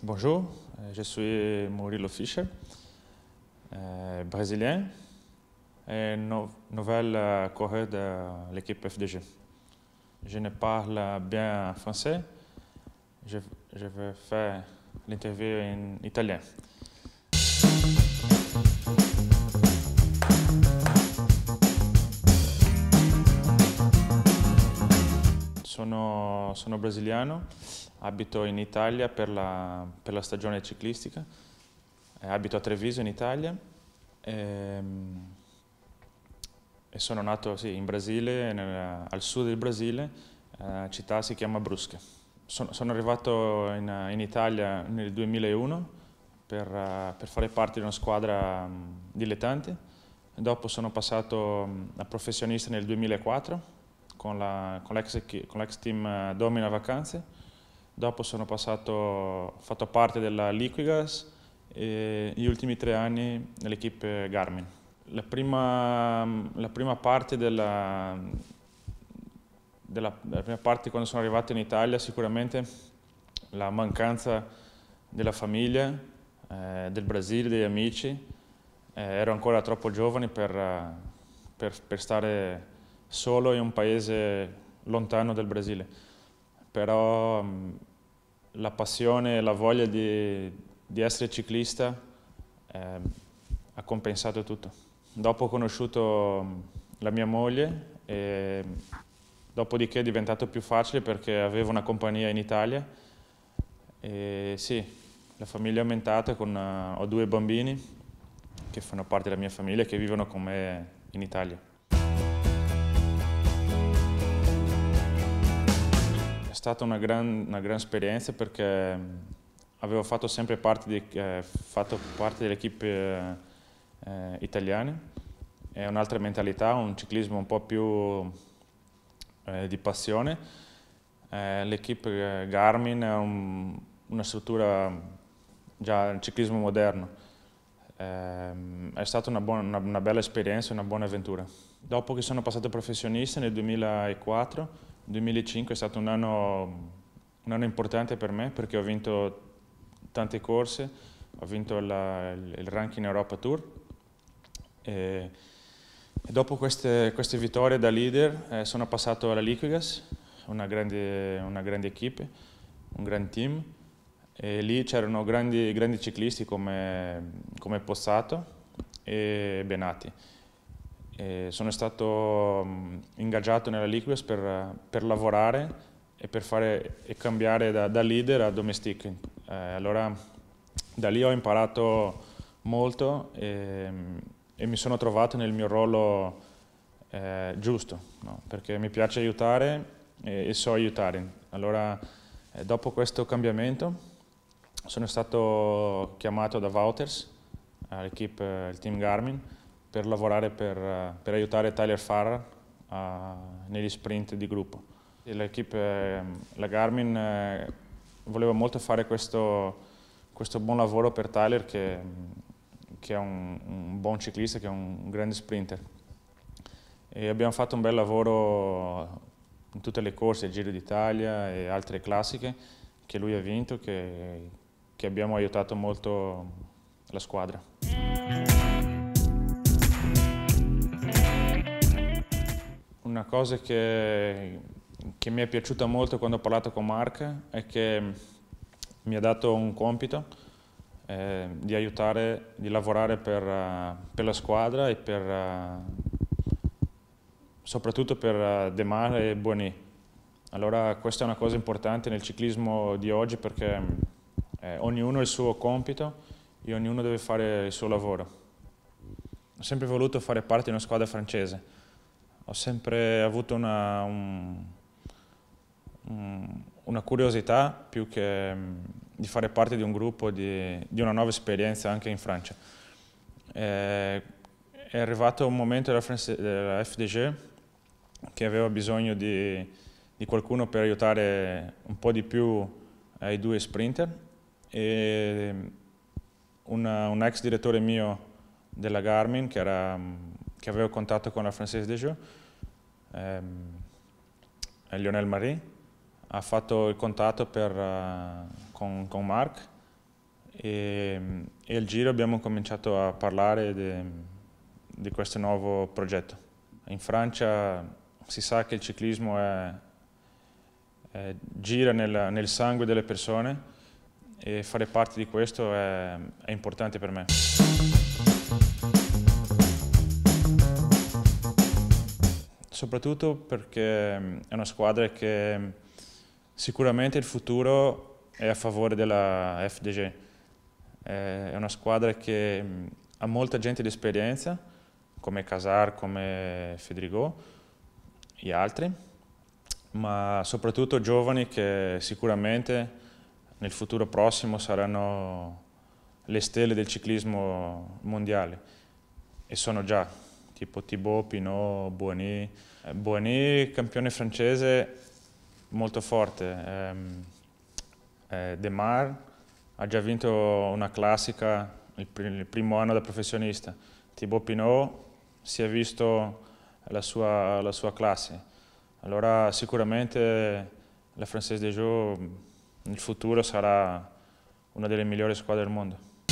Bonjour, euh, je suis Murilo Fischer, euh, brésilien et nouvelle nouvel euh, de l'équipe FDG. Je ne parle bien français, je, vais faire l'interview en italien. Sono, sono brasiliano. abito in Italia per la, per la stagione ciclistica, eh, abito a Treviso in Italia e, ehm, e sono nato sì, in Brasile, nel, al sud del Brasile, eh, la eh, città si chiama Brusca. Sono, sono arrivato in, in, Italia nel 2001 per, uh, per fare parte di una squadra um, dilettante, dopo sono passato um, a professionista nel 2004 con, la, con, l'ex, team uh, eh, Domina Vacanze, dopo sono passato, ho fatto parte della Liquigas e gli ultimi tre anni nell'equipe Garmin. La prima, la prima parte della, della, della prima parte quando sono arrivato in Italia sicuramente la mancanza della famiglia, eh, del Brasile, degli amici. Eh, ero ancora troppo giovane per, per, per stare solo in un paese lontano dal Brasile però mm, la passione e la voglia di, di essere ciclista eh, ha compensato tutto. Dopo ho conosciuto mm, la mia moglie e mm, dopodiché è diventato più facile perché avevo una compagnia in Italia e sì, la famiglia è aumentata, con, eh, ho due bambini che fanno parte della mia famiglia e che vivono con me in Italia. stata una gran, una gran esperienza perché avevo fatto sempre parte, di, eh, fatto parte dell'equipe eh, italiana, è un'altra mentalità, un ciclismo un po' più eh, di passione. Eh, l'equipe eh, Garmin è un, una struttura già un ciclismo moderno, ehm, è stata una, buona, una, una bella esperienza, una buona avventura. Dopo che sono passato professionista nel 2004, 2005 è stato un anno, un anno importante per me perché ho vinto tante corse, ho vinto la, il ranking Europa Tour e, e dopo queste, queste, vittorie da leader eh, sono passato alla Liquigas, una grande, una grande equipe, un gran team e lì c'erano grandi, grandi, ciclisti come, come Pozzato e Benati. E sono stato mm, ingaggiato nella Liquias per, per, lavorare e per fare, e cambiare da, da, leader a domestic. Eh, allora da lì ho imparato molto e, mm, e mi sono trovato nel mio ruolo eh, giusto, no? perché mi piace aiutare e, e so aiutare. Allora eh, dopo questo cambiamento sono stato chiamato da Wouters, l'equipe, eh, il team Garmin, per lavorare per, eh, per aiutare Tyler Farrar a, eh, negli sprint di gruppo. L'equipe, ehm, la Garmin, eh, voleva molto fare questo, questo, buon lavoro per Tyler che, ehm, che è un, un, buon ciclista, che è un grande sprinter. E abbiamo fatto un bel lavoro in tutte le corse, il Giro d'Italia e altre classiche che lui ha vinto, che, che abbiamo aiutato molto la squadra. una cosa che, che, mi è piaciuta molto quando ho parlato con Mark è che mi ha dato un compito eh, di aiutare, di lavorare per, uh, per la squadra e per, uh, soprattutto per uh, eh, De Mar e Buoni. Allora questa è una cosa importante nel ciclismo di oggi perché eh, ognuno ha il suo compito e ognuno deve fare il suo lavoro. Ho sempre voluto fare parte di una squadra francese, ho sempre avuto una, un, una curiosità più che mm, di fare parte di un gruppo, di, di una nuova esperienza anche in Francia. Eh, è arrivato un momento della, della FDG che aveva bisogno di, di, qualcuno per aiutare un po' di più ai eh, due sprinter e mm, una, un ex direttore mio della Garmin che era mm, che avevo contatto con la Française de Jeux, ehm, Lionel Marie, ha fatto il contatto per, uh, con, con, Marc e, e al giro abbiamo cominciato a parlare di questo nuovo progetto. In Francia si sa che il ciclismo è, è, gira nel, nel, sangue delle persone e fare parte di questo è, è importante per me. soprattutto perché mm, è una squadra che mm, sicuramente il futuro è a favore della FDG. È una squadra che mm, ha molta gente di esperienza, come Casar, come Fedrigo, gli altri, ma soprattutto giovani che sicuramente nel futuro prossimo saranno le stelle del ciclismo mondiale e sono già tipo Thibaut, Pinot, Buoni. Eh, Buoni, campione francese molto forte. Ehm, eh, De Mar ha già vinto una classica il, primo anno da professionista. Thibaut Pinot si è visto la sua, la sua classe. Allora sicuramente la Française des Jeux nel futuro sarà una delle migliori squadre del mondo.